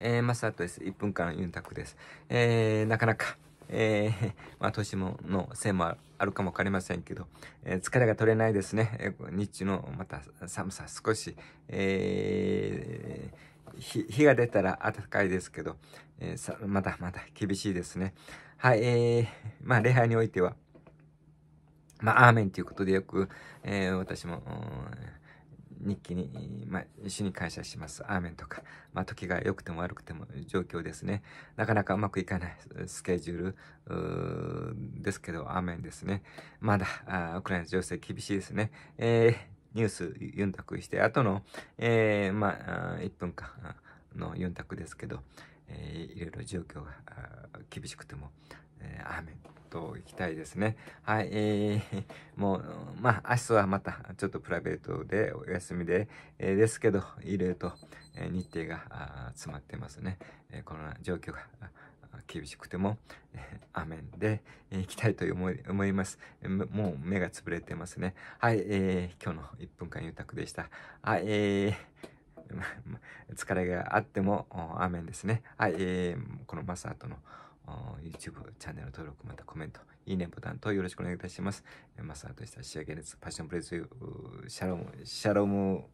えー、マスタートです。1分間ユンタクです。えー、なかなか、えー、まあ、年ものせいもあるかもわかりませんけど、えー、疲れが取れないですね。えー、日中のまた寒さ少し、えー、日が出たら暖かいですけど、えー、さまだまだ厳しいですね。はい、えー、まあ、礼拝においては、まあ、アーメンということでよく、えー、私も、うん日記に、まあ、主に感謝します。アーメンとか、まあ、時が良くても悪くても状況ですね。なかなかうまくいかないスケジュールですけど、アーメンですね。まだ、ウクライナ情勢厳しいですね。えー、ニュース、ユンタクして、あとの、えー、まあ、1分間のユンタクですけど、えー、いろいろ状況が厳しくても、と行きたいですね。はい、えー、もう、まあ、明日はまた、ちょっとプライベートでお休みで、えー、ですけど、いろいろと、えー、日程が詰まってますね。えー、この状況が。厳しくても、えー、アで、えー、行きたいと思い思います、えー。もう目が潰れてますね。はい、えー、今日の1分間ゆたくでした。はい、えー、疲れがあっても、雨ですね。はい、えー、このマサートの YouTube チャンネル登録、またコメント、いいねボタンとよろしくお願いいたします。マスターとした仕上げです。パッションプレイス、シャロム、シャロム、